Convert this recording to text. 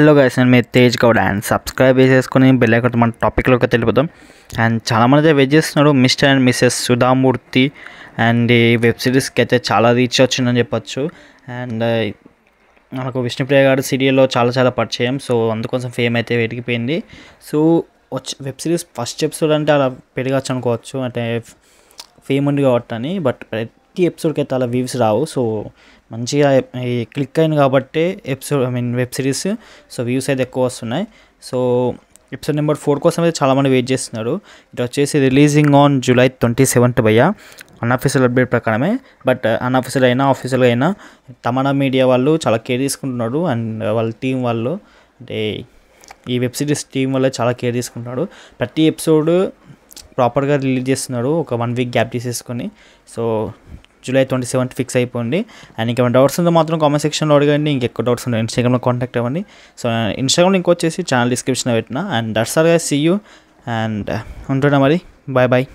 hello guys నేను మీ Tej Goud and subscribe చేసేసుకుని బెల్ ఐకన్ మన టాపిక్లోకి తెలిపిద్దాం అండ్ చాలామంది అయితే వెయిట్ చేస్తున్నారు Mr and Mrs Sudha Murthy and ఈ వెబ్ సిరీస్కి అయితే చాలా రీచ్ వచ్చిందని చెప్పొచ్చు అండ్ uh, మనకు విష్ణుప్రియ గారు సీరియల్లో చాలా చాలా పరిచయం సో అందుకోసం ఫేమ్ అయితే వెతికిపోయింది సో వచ్చి వెబ్ సిరీస్ ఫస్ట్ ఎపిసోడ్ అంటే అలా పెరగచ్చు అనుకోవచ్చు అంటే ఫేమ్ ఉంది కాబట్టి అని బట్ ప్రతి ఎపిసోడ్కి అయితే అలా వ్యూస్ రావు సో మంచిగా క్లిక్ అయింది కాబట్టి episode I mean web series so views అయితే ఎక్కువ వస్తున్నాయి సో ఎపిసోడ్ నెంబర్ ఫోర్ కోసం అయితే చాలామంది వెయిట్ చేస్తున్నారు ఇటు వచ్చేసి releasing on July twenty seventh భయ్య అన్ఆఫీషియల్ అప్డేట్ ప్రకారమే బట్ అన్ఆఫీషియల్ uh, అయినా అఫీషియల్ అయినా తమనా మీడియా వాళ్ళు చాలా కేర్ తీసుకుంటున్నారు అండ్ వాళ్ళ టీం వాళ్ళు అంటే ఈ వెబ్ సిరీస్ టీం వల్ల చాలా కేర్ తీసుకుంటున్నాడు ప్రతి ఎపిసోడ్ ప్రాపర్గా రిలీజ్ చేస్తున్నాడు ఒక వన్ వీక్ గ్యాప్ తీసేసుకొని so July twenty seventh fix అయిపోయింది అండ్ ఇంకేమైనా డౌట్స్ ఉందో మాత్రం కామెంట్ సెక్షన్లో అడగండి ఇంకెక్కువ డౌట్స్ ఉన్నాయి ఇన్స్టాగ్రామ్లో కాంటాక్ట్ అవ్వండి సో ఇన్స్టాగ్రామ్ ఇంకొచ్చేసి ఛానల్ డిస్క్రిప్షన్లో పెట్టిన and that's are see you and ఉంటున్నా మరి బాయ్ బాయ్